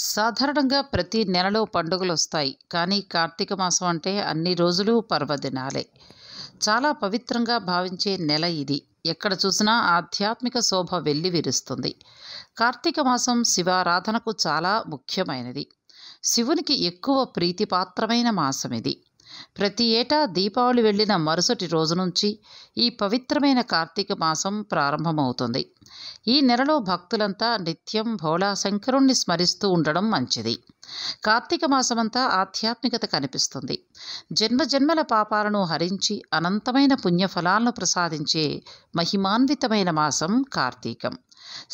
సాధారణంగా ప్రతి నెలలో పండుగలు వస్తాయి కానీ కార్తీక మాసం అంటే అన్ని రోజులు పర్వదినాలే చాలా పవిత్రంగా భావించే నెల ఇది ఎక్కడ చూసినా ఆధ్యాత్మిక శోభ వెళ్ళి విరుస్తుంది కార్తీక మాసం శివారాధనకు చాలా ముఖ్యమైనది శివునికి ఎక్కువ ప్రీతిపాత్రమైన మాసం ఇది ప్రతి ఏటా దీపావళి వెళ్ళిన మరుసటి రోజు నుంచి ఈ పవిత్రమైన కార్తీక మాసం ప్రారంభమవుతుంది ఈ నెలలో భక్తులంతా నిత్యం భోళా శంకరుణ్ణి స్మరిస్తూ ఉండడం మంచిది కార్తీక మాసమంతా ఆధ్యాత్మికత కనిపిస్తుంది జన్మజన్మల పాపాలను హరించి అనంతమైన పుణ్యఫలాలను ప్రసాదించే మహిమాన్వితమైన మాసం కార్తీకం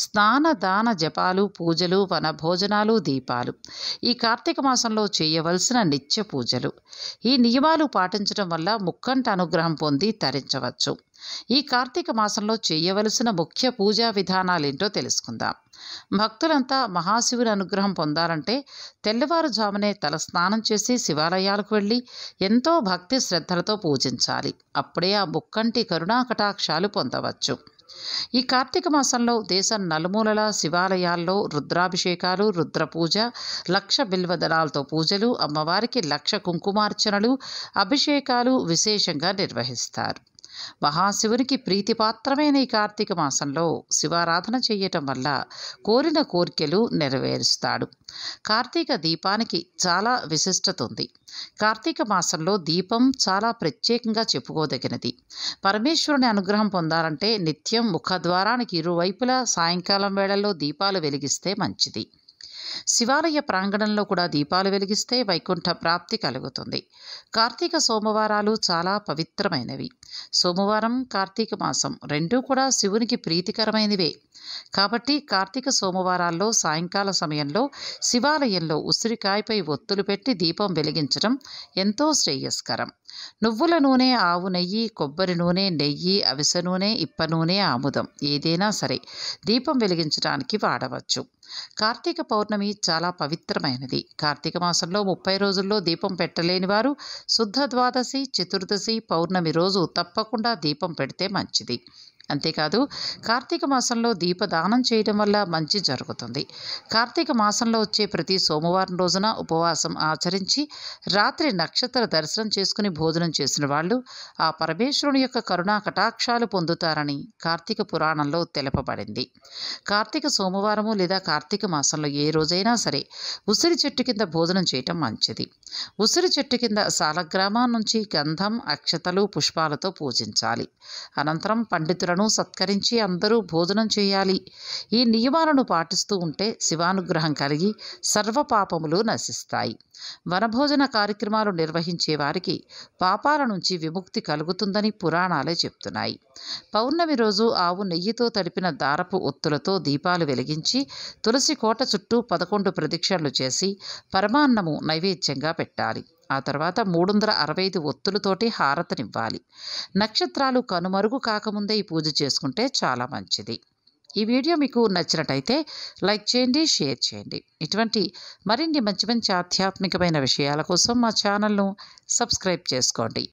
స్నాన దాన జపాలు పూజలు వన భోజనాలు దీపాలు ఈ కార్తీక మాసంలో చేయవలసిన నిత్య పూజలు ఈ నియమాలు పాటించడం వల్ల ముక్కంట అనుగ్రహం పొంది తరించవచ్చు ఈ కార్తీక మాసంలో చేయవలసిన ముఖ్య పూజా విధానాలేంటో తెలుసుకుందాం భక్తులంతా మహాశివుని అనుగ్రహం పొందాలంటే తెల్లవారుజామునే తల స్నానం చేసి శివాలయాలకు వెళ్ళి ఎంతో భక్తి శ్రద్ధలతో పూజించాలి అప్పుడే ఆ ముక్కంటి కరుణా కటాక్షాలు పొందవచ్చు ఈ కార్తీక మాసంలో దేశం నలుమూలల శివాలయాల్లో రుద్రాభిషేకాలు రుద్రపూజ లక్ష బిల్వదనాలతో పూజలు అమ్మవారికి లక్ష కుంకుమార్చనలు అభిషేకాలు విశేషంగా నిర్వహిస్తారు మహాశివునికి ప్రీతిపాత్రమైన ఈ కార్తీక మాసంలో శివారాధన చేయటం వల్ల కోరిన కోరికలు నెరవేరుస్తాడు కార్తీక దీపానికి చాలా విశిష్టత ఉంది కార్తీక మాసంలో దీపం చాలా ప్రత్యేకంగా చెప్పుకోదగినది పరమేశ్వరుని అనుగ్రహం పొందాలంటే నిత్యం ముఖద్వారానికి ఇరువైపులా సాయంకాలం వేళల్లో దీపాలు వెలిగిస్తే మంచిది శివాలయ ప్రాంగణంలో కూడా దీపాలు వెలిగిస్తే వైకుంఠ ప్రాప్తి కలుగుతుంది కార్తీక సోమవారాలు చాలా పవిత్రమైనవి సోమవారం కార్తీక మాసం రెండూ కూడా శివునికి ప్రీతికరమైనవే కాబట్టి కార్తీక సోమవారాల్లో సాయంకాల సమయంలో శివాలయంలో ఉసిరికాయపై ఒత్తులు పెట్టి దీపం వెలిగించడం ఎంతో శ్రేయస్కరం నువ్వుల నూనె ఆవు నెయ్యి కొబ్బరి నూనె నెయ్యి అవిసె నూనె ఇప్ప నూనె ఆముదం ఏదైనా సరే దీపం వెలిగించడానికి వాడవచ్చు కార్తీక పౌర్ణమి చాలా పవిత్రమైనది కార్తీక మాసంలో ముప్పై రోజుల్లో దీపం పెట్టలేని వారు శుద్ధ ద్వాదశి చతుర్దశి పౌర్ణమి రోజు తప్పకుండా దీపం పెడితే మంచిది అంతేకాదు కార్తీక మాసంలో దీపదానం చేయడం వల్ల మంచి జరుగుతుంది కార్తీక మాసంలో వచ్చే ప్రతి సోమవారం రోజున ఉపవాసం ఆచరించి రాత్రి నక్షత్ర దర్శనం చేసుకుని భోజనం చేసిన వాళ్ళు ఆ పరమేశ్వరుని యొక్క కరుణా కటాక్షాలు పొందుతారని కార్తీక పురాణంలో తెలపబడింది కార్తీక సోమవారము లేదా కార్తీక మాసంలో ఏ రోజైనా సరే ఉసిరి చెట్టు కింద భోజనం చేయటం మంచిది ఉసిరి చెట్టు కింద సాలగ్రామం నుంచి గంధం అక్షతలు పుష్పాలతో పూజించాలి అనంతరం పండితులను అతిథులను సత్కరించి అందరూ భోజనం చేయాలి ఈ నియమాలను పాటిస్తూ ఉంటే శివానుగ్రహం కలిగి సర్వ పాపములు నశిస్తాయి వనభోజన కార్యక్రమాలు నిర్వహించే వారికి పాపాల నుంచి విముక్తి కలుగుతుందని పురాణాలే చెప్తున్నాయి పౌర్ణమి రోజు ఆవు నెయ్యితో తడిపిన దారపు ఒత్తులతో దీపాలు వెలిగించి తులసి కోట చుట్టూ పదకొండు ప్రదక్షిణలు చేసి పరమాన్నము నైవేద్యంగా పెట్టాలి ఆ తర్వాత మూడు వందల అరవై ఐదు ఒత్తులతోటి హారతనివ్వాలి నక్షత్రాలు కనుమరుగు కాకముందే ఈ పూజ చేసుకుంటే చాలా మంచిది ఈ వీడియో మీకు నచ్చినట్టయితే లైక్ చేయండి షేర్ చేయండి ఇటువంటి మరిన్ని మంచి మంచి ఆధ్యాత్మికమైన విషయాల కోసం మా ఛానల్ను సబ్స్క్రైబ్ చేసుకోండి